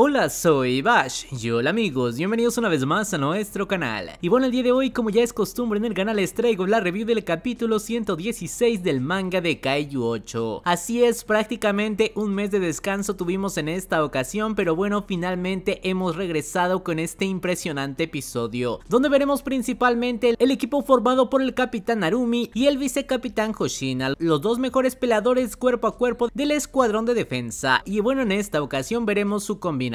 Hola, soy Bash y hola amigos, bienvenidos una vez más a nuestro canal. Y bueno, el día de hoy, como ya es costumbre en el canal, les traigo la review del capítulo 116 del manga de Kaiju 8. Así es, prácticamente un mes de descanso tuvimos en esta ocasión, pero bueno, finalmente hemos regresado con este impresionante episodio, donde veremos principalmente el equipo formado por el capitán Narumi y el vicecapitán Hoshina, los dos mejores peladores cuerpo a cuerpo del escuadrón de defensa. Y bueno, en esta ocasión veremos su combinación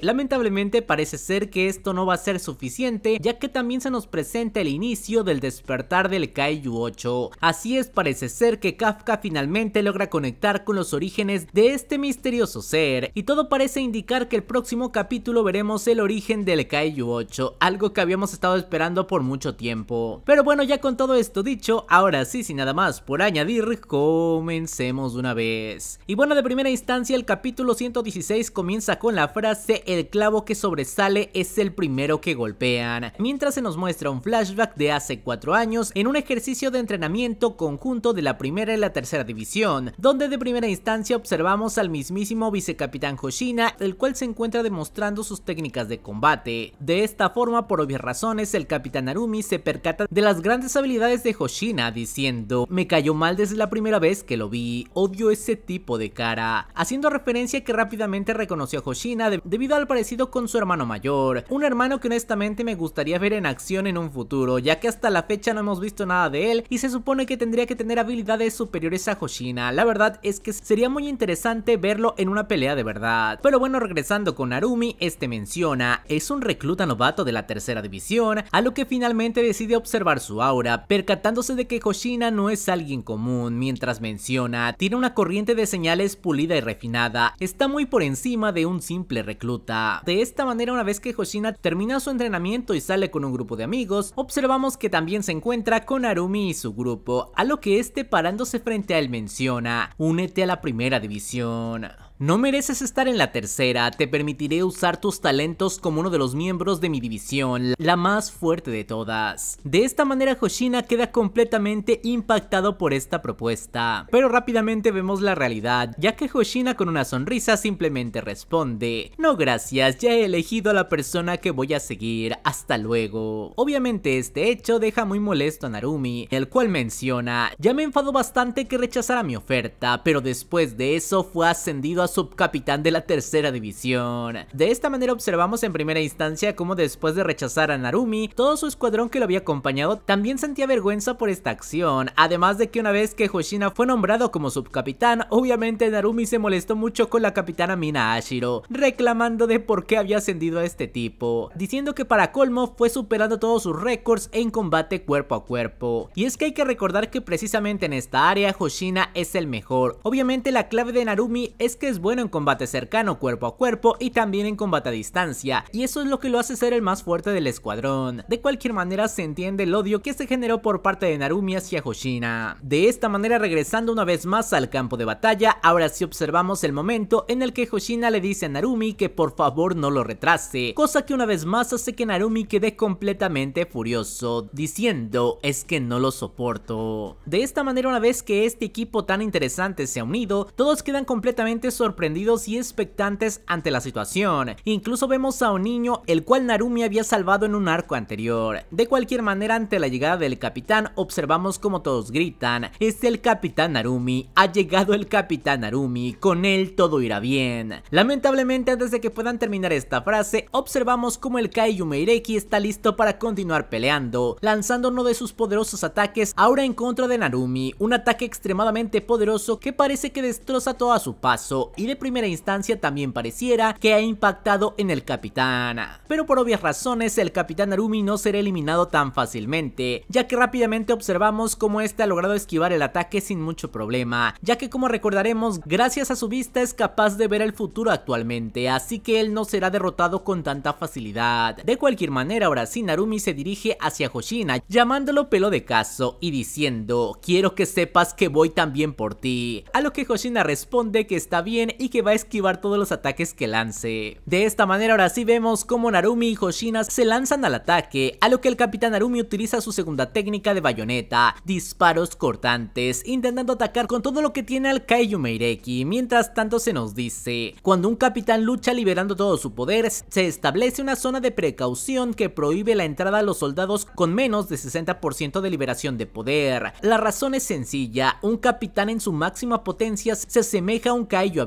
Lamentablemente parece ser que esto no va a ser suficiente ya que también se nos presenta el inicio del despertar del Kaiju 8. Así es, parece ser que Kafka finalmente logra conectar con los orígenes de este misterioso ser y todo parece indicar que el próximo capítulo veremos el origen del Kaiju 8, algo que habíamos estado esperando por mucho tiempo. Pero bueno, ya con todo esto dicho, ahora sí, sin nada más por añadir, comencemos de una vez. Y bueno, de primera instancia el capítulo 116 comienza con la frase el clavo que sobresale es el primero que golpean, mientras se nos muestra un flashback de hace Cuatro años en un ejercicio de entrenamiento conjunto de la primera y la tercera división, donde de primera instancia observamos al mismísimo vicecapitán Hoshina, el cual se encuentra demostrando sus técnicas de combate. De esta forma, por obvias razones, el capitán Arumi se percata de las grandes habilidades de Hoshina, diciendo, me cayó mal desde la primera vez que lo vi, odio ese tipo de cara, haciendo referencia que rápidamente reconoció a Hoshina debido al parecido con su hermano mayor, un hermano que honestamente me gustaría ver en acción en un futuro, ya que hasta la fecha no hemos visto nada de él y se supone que tendría que tener habilidades superiores a Hoshina. La verdad es que sería muy interesante verlo en una pelea de verdad. Pero bueno, regresando con Narumi, este menciona, es un recluta novato de la tercera división, a lo que finalmente decide observar su aura, percatándose de que Hoshina no es alguien común, mientras menciona, tiene una corriente de señales pulida y refinada, está muy por encima de un simple recluta. De esta manera, una vez que Hoshina termina su entrenamiento y sale con un grupo de amigos, observamos que también se encuentra con Arumi y su grupo, a lo que este parándose frente a él menciona, únete a la primera división. No mereces estar en la tercera, te permitiré usar tus talentos como uno de los miembros de mi división, la más fuerte de todas. De esta manera Hoshina queda completamente impactado por esta propuesta, pero rápidamente vemos la realidad, ya que Hoshina con una sonrisa simplemente responde, no gracias, ya he elegido a la persona que voy a seguir, hasta luego. Obviamente este hecho deja muy molesto a Narumi, el cual menciona, ya me enfadó bastante que rechazara mi oferta, pero después de eso fue ascendido a subcapitán de la tercera división. De esta manera observamos en primera instancia cómo después de rechazar a Narumi, todo su escuadrón que lo había acompañado también sentía vergüenza por esta acción, además de que una vez que Hoshina fue nombrado como subcapitán, obviamente Narumi se molestó mucho con la capitana Mina Ashiro, reclamando de por qué había ascendido a este tipo, diciendo que para colmo fue superando todos sus récords en combate cuerpo a cuerpo. Y es que hay que recordar que precisamente en esta área Hoshina es el mejor. Obviamente la clave de Narumi es que es bueno en combate cercano cuerpo a cuerpo y también en combate a distancia, y eso es lo que lo hace ser el más fuerte del escuadrón. De cualquier manera se entiende el odio que se generó por parte de Narumi hacia Hoshina. De esta manera regresando una vez más al campo de batalla, ahora sí observamos el momento en el que Hoshina le dice a Narumi que por favor no lo retrase, cosa que una vez más hace que Narumi quede completamente furioso, diciendo es que no lo soporto. De esta manera una vez que este equipo tan interesante se ha unido, todos quedan completamente sorprendidos y expectantes ante la situación. Incluso vemos a un niño el cual Narumi había salvado en un arco anterior. De cualquier manera, ante la llegada del capitán, observamos como todos gritan, es el capitán Narumi, ha llegado el capitán Narumi, con él todo irá bien. Lamentablemente, antes de que puedan terminar esta frase, observamos como el Kai Yumeireki está listo para continuar peleando, lanzando uno de sus poderosos ataques ahora en contra de Narumi, un ataque extremadamente poderoso que parece que destroza todo a su paso, y de primera instancia también pareciera que ha impactado en el capitán. Pero por obvias razones el capitán Narumi no será eliminado tan fácilmente, ya que rápidamente observamos cómo este ha logrado esquivar el ataque sin mucho problema, ya que como recordaremos gracias a su vista es capaz de ver el futuro actualmente, así que él no será derrotado con tanta facilidad. De cualquier manera ahora sí Narumi se dirige hacia Hoshina llamándolo pelo de caso y diciendo quiero que sepas que voy también por ti, a lo que Hoshina responde que está bien y que va a esquivar todos los ataques que lance. De esta manera ahora sí vemos como Narumi y Hoshina se lanzan al ataque, a lo que el Capitán Narumi utiliza su segunda técnica de bayoneta, disparos cortantes, intentando atacar con todo lo que tiene al Kaiju Meireki. Mientras tanto se nos dice, cuando un capitán lucha liberando todo su poder, se establece una zona de precaución que prohíbe la entrada a los soldados con menos de 60% de liberación de poder. La razón es sencilla, un capitán en su máxima potencia se asemeja a un Kaiju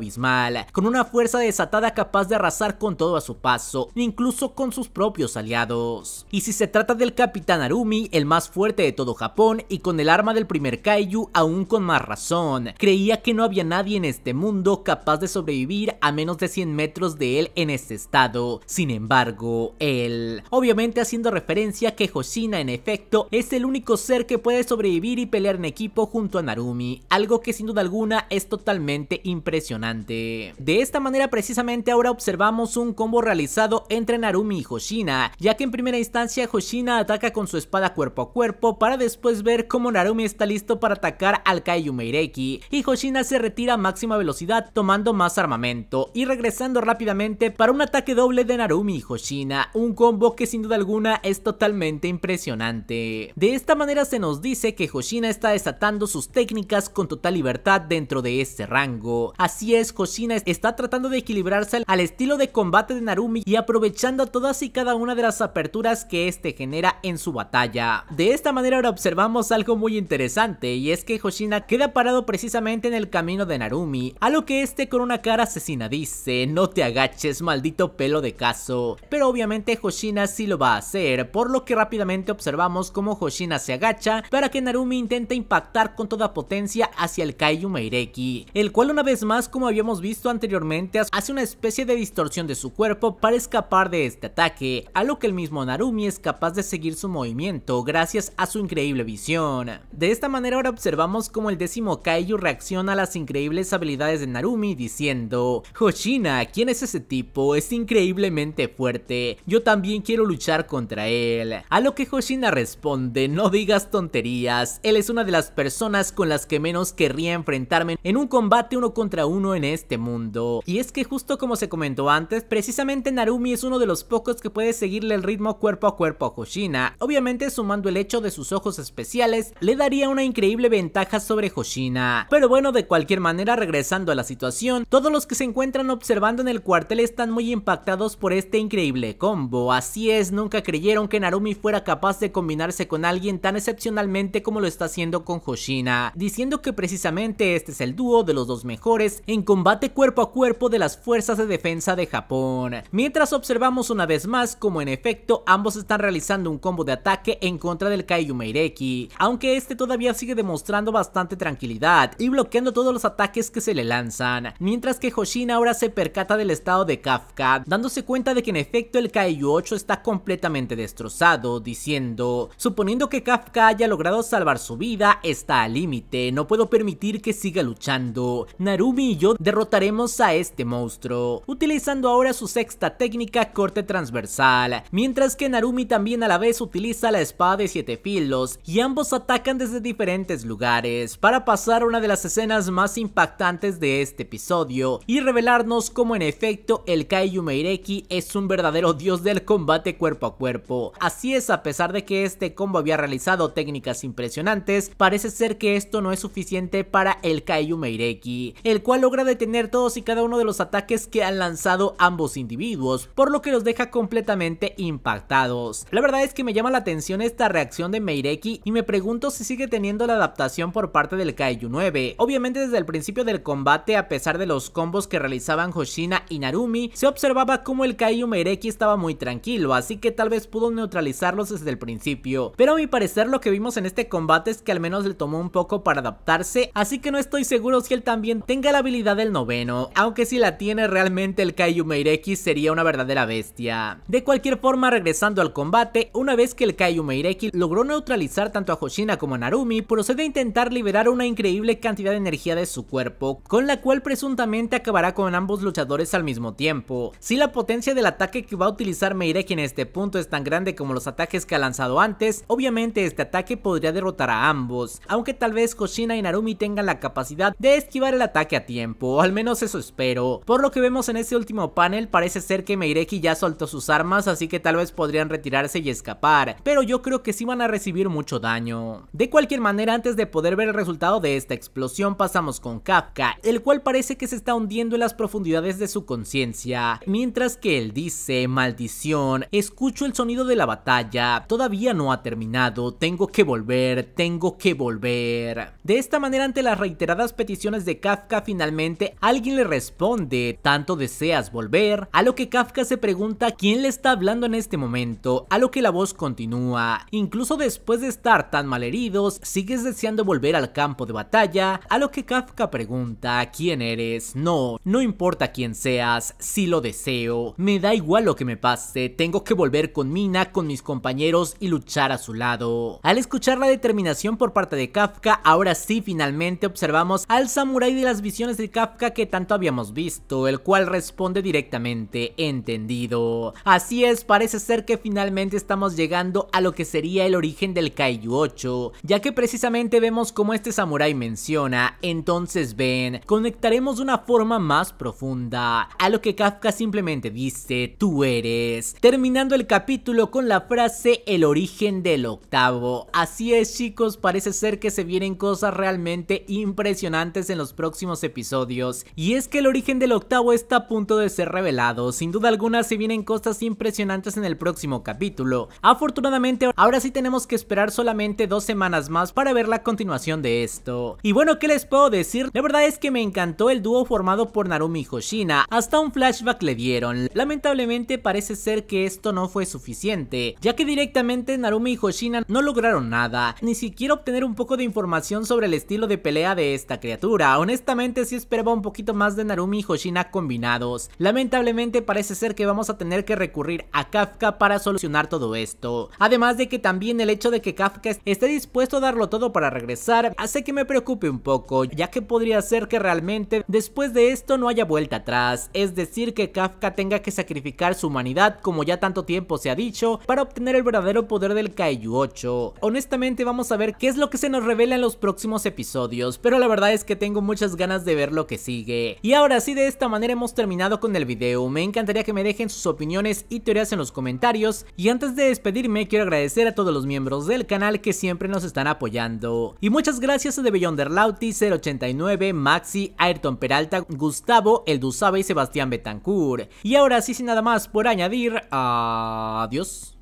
con una fuerza desatada capaz de arrasar con todo a su paso, incluso con sus propios aliados. Y si se trata del Capitán Arumi, el más fuerte de todo Japón y con el arma del primer Kaiju aún con más razón, creía que no había nadie en este mundo capaz de sobrevivir a menos de 100 metros de él en este estado. Sin embargo, él, obviamente haciendo referencia que Hoshina en efecto es el único ser que puede sobrevivir y pelear en equipo junto a Narumi, algo que sin duda alguna es totalmente impresionante de esta manera precisamente ahora observamos un combo realizado entre Narumi y Hoshina, ya que en primera instancia Hoshina ataca con su espada cuerpo a cuerpo para después ver cómo Narumi está listo para atacar al Kaiju Meireki y Hoshina se retira a máxima velocidad tomando más armamento y regresando rápidamente para un ataque doble de Narumi y Hoshina, un combo que sin duda alguna es totalmente impresionante. De esta manera se nos dice que Hoshina está desatando sus técnicas con total libertad dentro de este rango, así es Hoshina está tratando de equilibrarse al estilo de combate de Narumi y aprovechando todas y cada una de las aperturas que este genera en su batalla. De esta manera ahora observamos algo muy interesante y es que Hoshina queda parado precisamente en el camino de Narumi, a lo que este con una cara asesina dice, no te agaches maldito pelo de caso, pero obviamente Hoshina sí lo va a hacer, por lo que rápidamente observamos cómo Hoshina se agacha para que Narumi intente impactar con toda potencia hacia el Kaiju Meireki, el cual una vez más como habíamos visto anteriormente, hace una especie de distorsión de su cuerpo para escapar de este ataque, a lo que el mismo Narumi es capaz de seguir su movimiento gracias a su increíble visión. De esta manera ahora observamos como el décimo Kaiju reacciona a las increíbles habilidades de Narumi diciendo Hoshina, ¿quién es ese tipo? Es increíblemente fuerte, yo también quiero luchar contra él. A lo que Hoshina responde, no digas tonterías, él es una de las personas con las que menos querría enfrentarme en un combate uno contra uno en este mundo. Y es que justo como se comentó antes, precisamente Narumi es uno de los pocos que puede seguirle el ritmo cuerpo a cuerpo a Hoshina. Obviamente sumando el hecho de sus ojos especiales, le daría una increíble ventaja sobre Hoshina. Pero bueno, de cualquier manera, regresando a la situación, todos los que se encuentran observando en el cuartel están muy impactados por este increíble combo. Así es, nunca creyeron que Narumi fuera capaz de combinarse con alguien tan excepcionalmente como lo está haciendo con Hoshina, diciendo que precisamente este es el dúo de los dos mejores en combate cuerpo a cuerpo de las fuerzas de defensa de Japón. Mientras observamos una vez más como en efecto ambos están realizando un combo de ataque en contra del Kaiju Meireki, aunque este todavía sigue demostrando bastante tranquilidad y bloqueando todos los ataques que se le lanzan, mientras que Hoshin ahora se percata del estado de Kafka, dándose cuenta de que en efecto el Kaiju 8 está completamente destrozado, diciendo, suponiendo que Kafka haya logrado salvar su vida, está al límite, no puedo permitir que siga luchando, Narumi y yo derrotaremos a este monstruo, utilizando ahora su sexta técnica corte transversal, mientras que Narumi también a la vez utiliza la espada de siete filos y ambos atacan desde diferentes lugares para pasar una de las escenas más impactantes de este episodio y revelarnos cómo en efecto el Kaiju Meireki es un verdadero dios del combate cuerpo a cuerpo. Así es, a pesar de que este combo había realizado técnicas impresionantes, parece ser que esto no es suficiente para el Kaiju Meireki, el cual logra detener todos y cada uno de los ataques que han lanzado ambos individuos, por lo que los deja completamente impactados. La verdad es que me llama la atención esta reacción de Meireki y me pregunto si sigue teniendo la adaptación por parte del Kaiju 9. Obviamente desde el principio del combate, a pesar de los combos que realizaban Hoshina y Narumi, se observaba como el Kaiju Meireki estaba muy tranquilo, así que tal vez pudo neutralizarlos desde el principio. Pero a mi parecer lo que vimos en este combate es que al menos le tomó un poco para adaptarse, así que no estoy seguro si él también tenga la habilidad del noveno, aunque si la tiene realmente el Kaiju Meireki sería una verdadera bestia. De cualquier forma, regresando al combate, una vez que el Kaiju Meireki logró neutralizar tanto a Hoshina como a Narumi, procede a intentar liberar una increíble cantidad de energía de su cuerpo, con la cual presuntamente acabará con ambos luchadores al mismo tiempo. Si la potencia del ataque que va a utilizar Meireki en este punto es tan grande como los ataques que ha lanzado antes, obviamente este ataque podría derrotar a ambos, aunque tal vez Hoshina y Narumi tengan la capacidad de esquivar el ataque a tiempo al menos eso espero. Por lo que vemos en este último panel, parece ser que Meireki ya soltó sus armas, así que tal vez podrían retirarse y escapar, pero yo creo que sí van a recibir mucho daño. De cualquier manera, antes de poder ver el resultado de esta explosión, pasamos con Kafka, el cual parece que se está hundiendo en las profundidades de su conciencia, mientras que él dice, maldición, escucho el sonido de la batalla, todavía no ha terminado, tengo que volver, tengo que volver. De esta manera, ante las reiteradas peticiones de Kafka, finalmente alguien le responde, tanto deseas volver, a lo que Kafka se pregunta quién le está hablando en este momento, a lo que la voz continúa, incluso después de estar tan malheridos, sigues deseando volver al campo de batalla, a lo que Kafka pregunta, ¿quién eres? No, no importa quién seas, si lo deseo, me da igual lo que me pase, tengo que volver con Mina, con mis compañeros y luchar a su lado. Al escuchar la determinación por parte de Kafka, ahora sí finalmente observamos al samurái de las visiones de Kafka Kafka que tanto habíamos visto, el cual responde directamente, entendido. Así es, parece ser que finalmente estamos llegando a lo que sería el origen del Kaiju 8, ya que precisamente vemos como este samurai menciona, entonces ven, conectaremos de una forma más profunda, a lo que Kafka simplemente dice, tú eres, terminando el capítulo con la frase el origen del octavo. Así es chicos, parece ser que se vienen cosas realmente impresionantes en los próximos episodios y es que el origen del octavo está a punto de ser revelado, sin duda alguna se vienen cosas impresionantes en el próximo capítulo. Afortunadamente ahora sí tenemos que esperar solamente dos semanas más para ver la continuación de esto. Y bueno, ¿qué les puedo decir? La verdad es que me encantó el dúo formado por Narumi y Hoshina, hasta un flashback le dieron. Lamentablemente parece ser que esto no fue suficiente, ya que directamente Narumi y Hoshina no lograron nada, ni siquiera obtener un poco de información sobre el estilo de pelea de esta criatura. Honestamente si espero va un poquito más de Narumi y Hoshina combinados. Lamentablemente parece ser que vamos a tener que recurrir a Kafka para solucionar todo esto. Además de que también el hecho de que Kafka esté dispuesto a darlo todo para regresar hace que me preocupe un poco, ya que podría ser que realmente después de esto no haya vuelta atrás, es decir que Kafka tenga que sacrificar su humanidad como ya tanto tiempo se ha dicho para obtener el verdadero poder del Kaiju 8. Honestamente vamos a ver qué es lo que se nos revela en los próximos episodios, pero la verdad es que tengo muchas ganas de verlo que sigue. Y ahora sí, de esta manera hemos terminado con el video. Me encantaría que me dejen sus opiniones y teorías en los comentarios. Y antes de despedirme, quiero agradecer a todos los miembros del canal que siempre nos están apoyando. Y muchas gracias a The Beyonder Lauti, 089, Maxi, Ayrton Peralta, Gustavo, El Dusabe y Sebastián Betancourt. Y ahora sí, sin nada más por añadir, adiós.